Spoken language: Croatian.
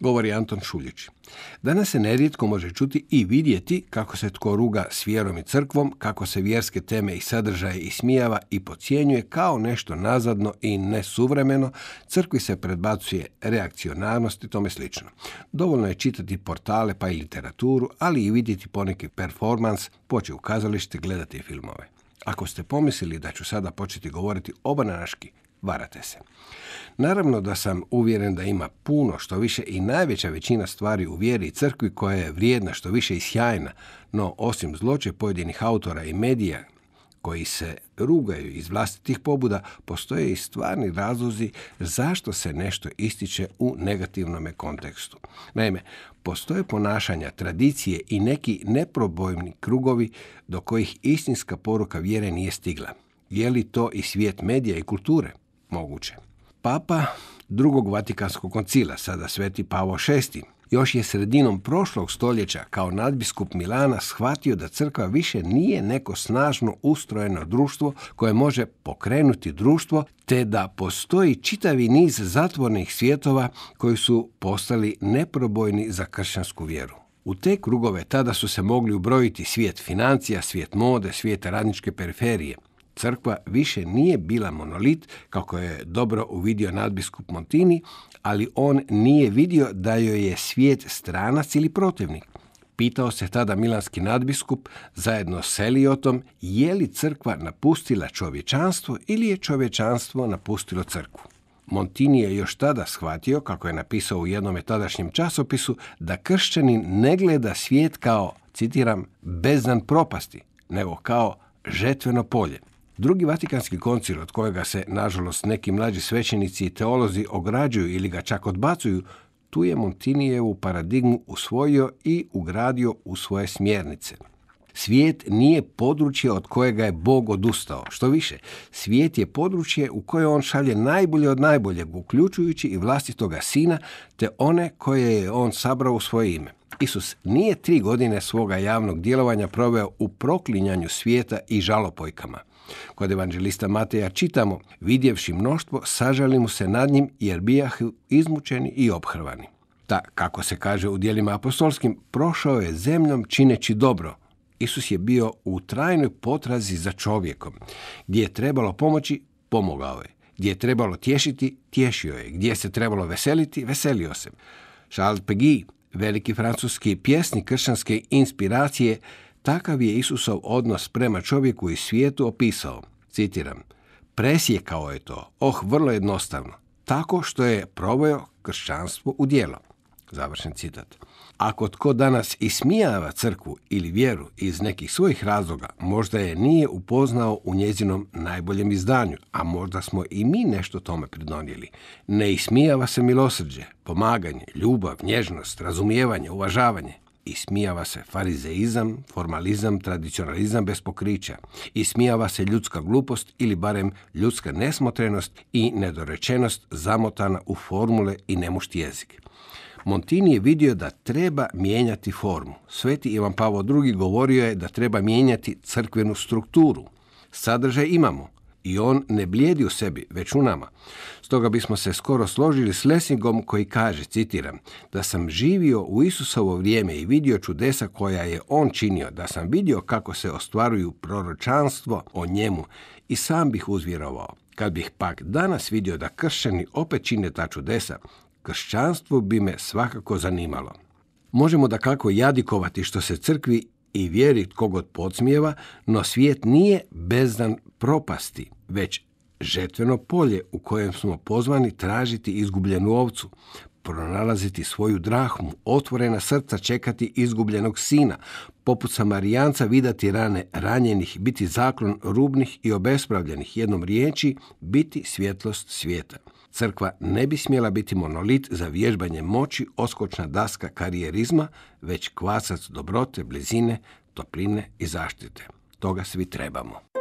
govori Anton Šuljić. Danas se nerijetko može čuti i vidjeti kako se tko ruga s vjerom i crkvom, kako se vjerske teme i sadržaje ismijava i pocijenjuje kao nešto nazadno i nesuvremeno, crkvi se predbacuje reakcionarnost i tome slično. Dovoljno je čitati portale pa i literaturu, ali i vidjeti poneki performans, poći u kazalište, gledati filmove. Ako ste pomislili da ću sada početi govoriti obananaški, varate se. Naravno da sam uvjeren da ima puno što više i najveća većina stvari u vjeri i crkvi koja je vrijedna što više i sjajna, no osim zloče pojedinih autora i medija koji se rugaju iz vlastitih pobuda, postoje i stvarni razlozi zašto se nešto ističe u negativnom kontekstu. Naime, postoje ponašanja, tradicije i neki neprobojni krugovi do kojih istinska poruka vjere nije stigla. Je li to i svijet medija i kulture? moguće. Papa drugog Vatikanskog koncila, sada sveti Pavo VI, još je sredinom prošlog stoljeća kao nadbiskup Milana shvatio da crkva više nije neko snažno ustrojeno društvo koje može pokrenuti društvo te da postoji čitavi niz zatvornih svjetova koji su postali neprobojni za kršćansku vjeru. U te krugove tada su se mogli ubrojiti svijet financija, svijet mode, svijet radničke periferije, Crkva više nije bila monolit, kako je dobro uvidio nadbiskup Montini, ali on nije vidio da joj je svijet stranac ili protivnik. Pitao se tada milanski nadbiskup zajedno s Eliotom je li crkva napustila čovječanstvo ili je čovječanstvo napustilo crkvu. Montini je još tada shvatio, kako je napisao u jednom tadašnjem časopisu, da kršćanin ne gleda svijet kao, citiram, bezdan propasti, nego kao žetveno polje. Drugi Vatikanski koncil od kojega se, nažalost, neki mlađi svećenici i teolozi ograđuju ili ga čak odbacuju, tu je Montinijevu paradigmu usvojio i ugradio u svoje smjernice. Svijet nije područje od kojega je Bog odustao. Što više, svijet je područje u koje on šalje najbolje od najboljeg, uključujući i vlastitoga sina, te one koje je on sabrao u svoje ime. Isus nije tri godine svoga javnog djelovanja proveo u proklinjanju svijeta i žalopojkama – Kod evanđelista Mateja čitamo, vidjevši mnoštvo, sažali mu se nad njim jer bijah izmučeni i obhrvani. Ta, kako se kaže u dijelima apostolskim, prošao je zemljom čineći dobro. Isus je bio u trajnoj potrazi za čovjekom. Gdje je trebalo pomoći, pomogao je. Gdje je trebalo tješiti, tješio je. Gdje se trebalo veseliti, veselio se. Charles Peggy, veliki francuski pjesnik kršćanske inspiracije, Takav je Isusov odnos prema čovjeku i svijetu opisao, citiram, presjekao je to, oh vrlo jednostavno, tako što je proveo kršćanstvo u djelo. Završen citat. Ako tko danas ismijava crkvu ili vjeru iz nekih svojih razloga, možda je nije upoznao u njezinom najboljem izdanju, a možda smo i mi nešto tome pridonijeli. Ne ismijava se milosrđe, pomaganje, ljubav, nježnost, razumijevanje, uvažavanje. Ismijava se farizeizam, formalizam, tradicionalizam bez pokrića. Ismijava se ljudska glupost ili barem ljudska nesmotrenost i nedorečenost zamotana u formule i nemušt jezik. Montini je vidio da treba mijenjati formu. Sveti Ivan Pavo II. govorio je da treba mijenjati crkvenu strukturu. Sadržaj imamo, i on ne blijedi u sebi, već u nama. Stoga bismo se skoro složili s Lesingom koji kaže, citiram, da sam živio u Isusovo vrijeme i vidio čudesa koja je on činio, da sam vidio kako se ostvaruju proročanstvo o njemu i sam bih uzvjerovao. Kad bih pak danas vidio da kršćani opet čine ta čudesa, kršćanstvo bi me svakako zanimalo. Možemo da kako jadikovati što se crkvi i vjeri tko god podsmijeva, no svijet nije bezdan propasti već žetveno polje u kojem smo pozvani tražiti izgubljenu ovcu, pronalaziti svoju drahmu, otvorena srca čekati izgubljenog sina, poput samarijanca vidati rane ranjenih, biti zaklon rubnih i obespravljenih, jednom riječi biti svjetlost svijeta. Crkva ne bi smjela biti monolit za vježbanje moći, oskočna daska karijerizma, već kvasac dobrote, blizine, topline i zaštite. Toga svi trebamo.